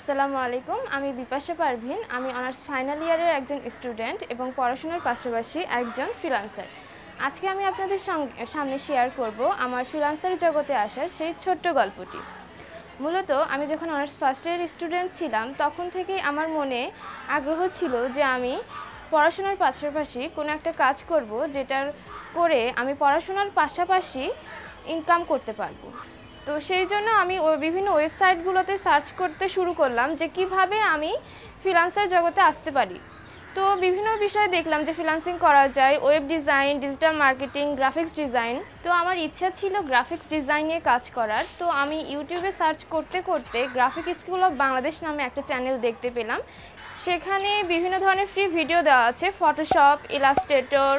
আসসালামু আলাইকুম আমি বিপাশা পারভিন আমি অনার্স ফাইনাল ইয়ারের একজন স্টুডেন্ট এবং পড়াশোনার পাশাপাশি একজন ফ্রিলান্সার আজকে আমি আপনাদের সামনে শেয়ার করব আমার ফ্রিলান্সার জগতে আসার সেই ছোট্ট গল্পটি মূলত আমি যখন অনার্স ফার্স্ট ইয়ার স্টুডেন্ট ছিলাম তখন থেকেই আমার মনে আগ্রহ ছিল যে আমি পড়াশোনার পাশাপাশি কোনো একটা কাজ করব যেটার করে আমি পড়াশোনার পাশাপাশি ইনকাম করতে পারবো তো সেই জন্য আমি বিভিন্ন ওয়েবসাইটগুলোতে সার্চ করতে শুরু করলাম যে কিভাবে আমি ফ্রিলান্সার জগতে আসতে পারি তো বিভিন্ন বিষয়ে দেখলাম যে ফ্রিলান্সিং করা যায় web design digital marketing graphics design তো আমার ইচ্ছা ছিল গ্রাফিক্স ডিজাইনে কাজ করার তো আমি ইউটিউবে সার্চ করতে করতে গ্রাফিক স্কুল অফ বাংলাদেশ নামে একটা চ্যানেল দেখতে পেলাম সেখানে বিভিন্ন ধরনের ফ্রি ভিডিও দেওয়া আছে ফটোশপ ইলাস্ট্রেটর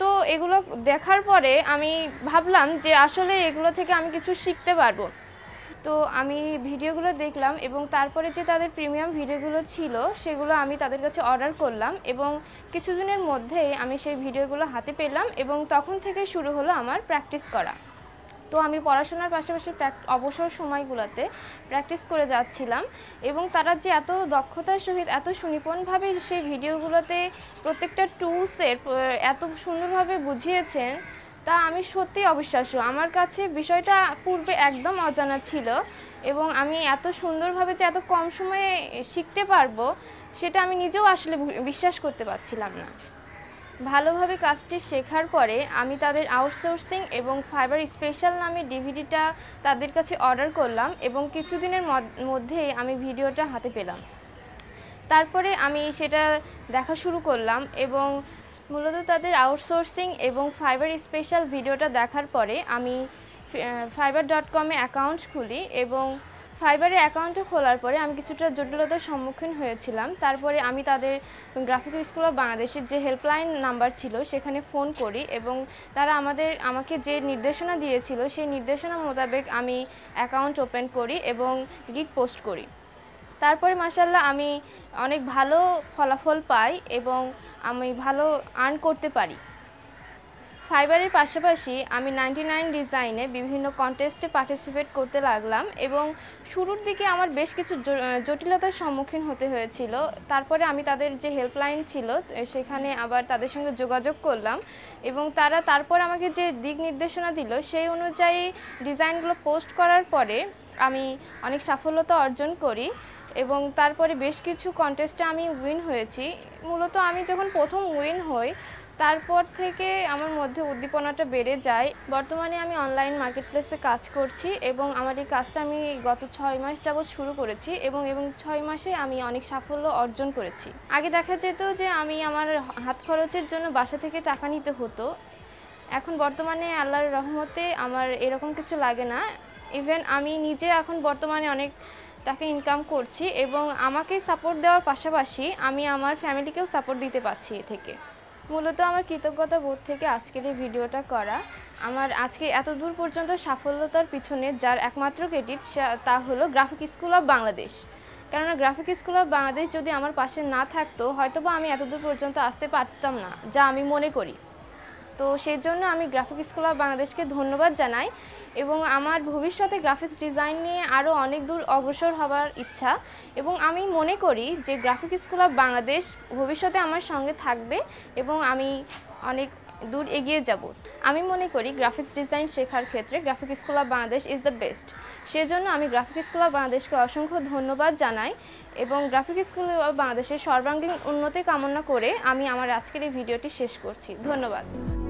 তো এগুলো দেখার পরে আমি ভাবলাম যে আসলে এগুলো থেকে আমি কিছু শিখতে পারবো তো আমি ভিডিওগুলো দেখলাম এবং তারপরে যে তাদের প্রিমিয়াম ভিডিওগুলো ছিল সেগুলো আমি তাদের কাছে অর্ডার করলাম এবং কিছুদিনের মধ্যেই আমি সেই ভিডিওগুলো হাতে পেলাম এবং তখন থেকে শুরু হলো আমার প্র্যাকটিস করা তো আমি পড়াশোনার পাশাপাশি অবসর সময়গুলোতে প্র্যাকটিস করে যাচ্ছিলাম এবং তারা যে এত দক্ষতার সহিত এত সুনিপুণভাবে সেই ভিডিওগুলোতে প্রত্যেকটা টুলসের এত সুন্দরভাবে বুঝিয়েছেন তা আমি সত্যি অবিশ্বাস্য আমার কাছে বিষয়টা পূর্বে একদম অজানা ছিল এবং আমি এত সুন্দরভাবে যে এত কম সময়ে শিখতে পারবো সেটা আমি নিজেও আসলে বিশ্বাস করতে পারছিলাম না ভালোভাবে কাজটি শেখার পরে আমি তাদের আউটসোর্সিং এবং ফাইবার স্পেশাল নামে ডিভিডিটা তাদের কাছে অর্ডার করলাম এবং কিছুদিনের মধ্যে আমি ভিডিওটা হাতে পেলাম তারপরে আমি সেটা দেখা শুরু করলাম এবং মূলত তাদের আউটসোর্সিং এবং ফাইবার স্পেশাল ভিডিওটা দেখার পরে আমি ফাইবার ডট কমে অ্যাকাউন্ট খুলি এবং ফাইবারে অ্যাকাউন্টটা খোলার পরে আমি কিছুটা জটিলতার সম্মুখীন হয়েছিলাম তারপরে আমি তাদের গ্রাফিক স্কুল অফ বাংলাদেশের যে হেল্পলাইন নাম্বার ছিল সেখানে ফোন করি এবং তারা আমাদের আমাকে যে নির্দেশনা দিয়েছিল সেই নির্দেশনা মোতাবেক আমি অ্যাকাউন্ট ওপেন করি এবং গিক পোস্ট করি তারপরে মাসাল্লাহ আমি অনেক ভালো ফলাফল পাই এবং আমি ভালো আর্ন করতে পারি ফাইবারের পাশাপাশি আমি নাইনটি নাইন ডিজাইনে বিভিন্ন কন্টেস্টে পার্টিসিপেট করতে লাগলাম এবং শুরুর দিকে আমার বেশ কিছু জটিলতার সম্মুখীন হতে হয়েছিল তারপরে আমি তাদের যে হেল্পলাইন ছিল সেখানে আবার তাদের সঙ্গে যোগাযোগ করলাম এবং তারা তারপর আমাকে যে দিক নির্দেশনা দিল সেই অনুযায়ী ডিজাইনগুলো পোস্ট করার পরে আমি অনেক সাফল্যতা অর্জন করি এবং তারপরে বেশ কিছু কন্টেস্টে আমি উইন হয়েছি মূলত আমি যখন প্রথম উইন হই তারপর থেকে আমার মধ্যে উদ্দীপনাটা বেড়ে যায় বর্তমানে আমি অনলাইন মার্কেট প্লেসে কাজ করছি এবং আমার এই কাজটা আমি গত ছয় মাস যাবৎ শুরু করেছি এবং এবং ছয় মাসে আমি অনেক সাফল্য অর্জন করেছি আগে দেখা যেত যে আমি আমার হাত খরচের জন্য বাসা থেকে টাকা নিতে হতো এখন বর্তমানে আল্লাহর রহমতে আমার এরকম কিছু লাগে না ইভেন আমি নিজে এখন বর্তমানে অনেক টাকা ইনকাম করছি এবং আমাকে সাপোর্ট দেওয়ার পাশাপাশি আমি আমার ফ্যামিলিকেও সাপোর্ট দিতে পারছি এ থেকে মূলত আমার কৃতজ্ঞতা বোধ থেকে আজকের এই ভিডিওটা করা আমার আজকে এত দূর পর্যন্ত সাফল্যতার পিছনে যার একমাত্র ক্রেডিট তা হলো গ্রাফিক স্কুল অফ বাংলাদেশ কেননা গ্রাফিক স্কুল অফ বাংলাদেশ যদি আমার পাশে না থাকতো হয়তোবা আমি এতদূর পর্যন্ত আসতে পারতাম না যা আমি মনে করি তো সেই জন্য আমি গ্রাফিক স্কুল অফ বাংলাদেশকে ধন্যবাদ জানাই এবং আমার ভবিষ্যতে গ্রাফিক্স ডিজাইন নিয়ে আরও অনেক দূর অগ্রসর হবার ইচ্ছা এবং আমি মনে করি যে গ্রাফিক স্কুল অফ বাংলাদেশ ভবিষ্যতে আমার সঙ্গে থাকবে এবং আমি অনেক দূর এগিয়ে যাব আমি মনে করি গ্রাফিক্স ডিজাইন শেখার ক্ষেত্রে graphic school of Bangladesh is the best সেজন্য আমি গ্রাফিক স্কুল অফ বাংলাদেশকে অসংখ্য ধন্যবাদ জানাই এবং গ্রাফিক স্কুল অফ বাংলাদেশের সর্বাঙ্গীন উন্নতি কামনা করে আমি আমার আজকের এই ভিডিওটি শেষ করছি ধন্যবাদ